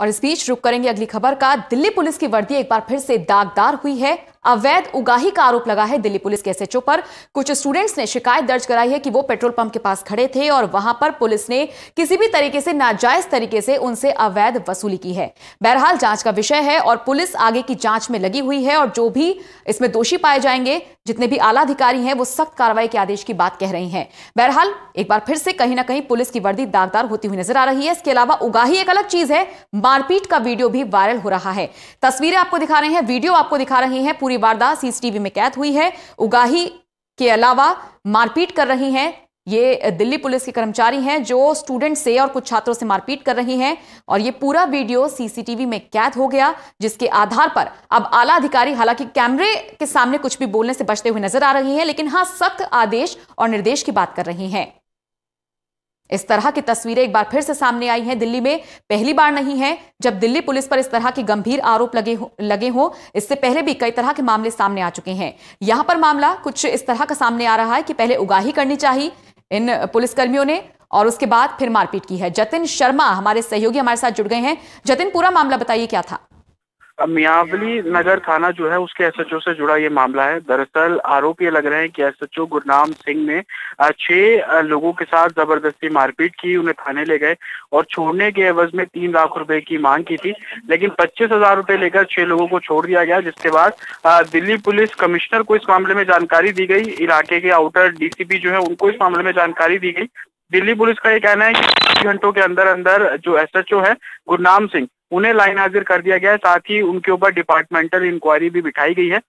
और इस बीच रुक करेंगे अगली खबर का दिल्ली पुलिस की वर्दी एक बार फिर से दागदार हुई है अवैध उगाही का आरोप लगा है दिल्ली पुलिस के एसएचओ पर कुछ स्टूडेंट्स ने शिकायत दर्ज कराई है कि वो पेट्रोल पंप के पास खड़े थे और वहां पर पुलिस ने किसी भी तरीके से नाजायज तरीके से उनसे अवैध वसूली की है बहरहाल जांच का विषय है और पुलिस आगे की जांच में लगी हुई है और जो भी इसमें दोषी पाए जाएंगे जितने भी आला अधिकारी हैं वो सख्त कार्रवाई के आदेश की बात कह रही हैं बहरहाल एक बार फिर से कहीं ना कहीं पुलिस की वर्दी दागदार होती हुई नजर आ रही है इसके अलावा उगाही एक अलग चीज है मारपीट का वीडियो भी वायरल हो रहा है तस्वीरें आपको दिखा रहे हैं वीडियो आपको दिखा रही है पूरी वारदात सीसीटीवी में कैद हुई है उगाही के अलावा मारपीट कर रही हैं ये दिल्ली पुलिस के कर्मचारी हैं जो स्टूडेंट से और कुछ छात्रों से मारपीट कर रही हैं और ये पूरा वीडियो सीसीटीवी में कैद हो गया जिसके आधार पर अब आला अधिकारी हालांकि कैमरे के सामने कुछ भी बोलने से बचते हुए नजर आ रही हैं लेकिन हां सख्त आदेश और निर्देश की बात कर रही हैं इस तरह की तस्वीरें एक बार फिर से सामने आई हैं दिल्ली में पहली बार नहीं है जब दिल्ली पुलिस पर इस तरह के गंभीर आरोप लगे हो, लगे हों इससे पहले भी कई तरह के मामले सामने आ चुके हैं यहां पर मामला कुछ इस तरह का सामने आ रहा है कि पहले उगाही करनी चाहिए इन पुलिसकर्मियों ने और उसके बाद फिर मारपीट की है जतिन शर्मा हमारे सहयोगी हमारे साथ जुड़ गए हैं जतिन पूरा मामला बताइए क्या था मियावली नगर थाना जो है उसके एसएचओ से जुड़ा ये मामला है दरअसल आरोप ये लग रहे हैं कि एसएचओ गुरनाम सिंह ने छह लोगों के साथ जबरदस्ती मारपीट की उन्हें थाने ले गए और छोड़ने के एवज में तीन लाख रुपए की मांग की थी लेकिन पच्चीस हजार रुपए लेकर छह लोगों को छोड़ दिया गया जिसके बाद दिल्ली पुलिस कमिश्नर को इस मामले में जानकारी दी गई इलाके के आउटर डीसीपी जो है उनको इस मामले में जानकारी दी गई दिल्ली पुलिस का ये कहना है कि घंटों के अंदर अंदर जो एसएचओ है गुरनाम सिंह उन्हें लाइन हाजिर कर दिया गया है साथ ही उनके ऊपर डिपार्टमेंटल इंक्वायरी भी बिठाई गई है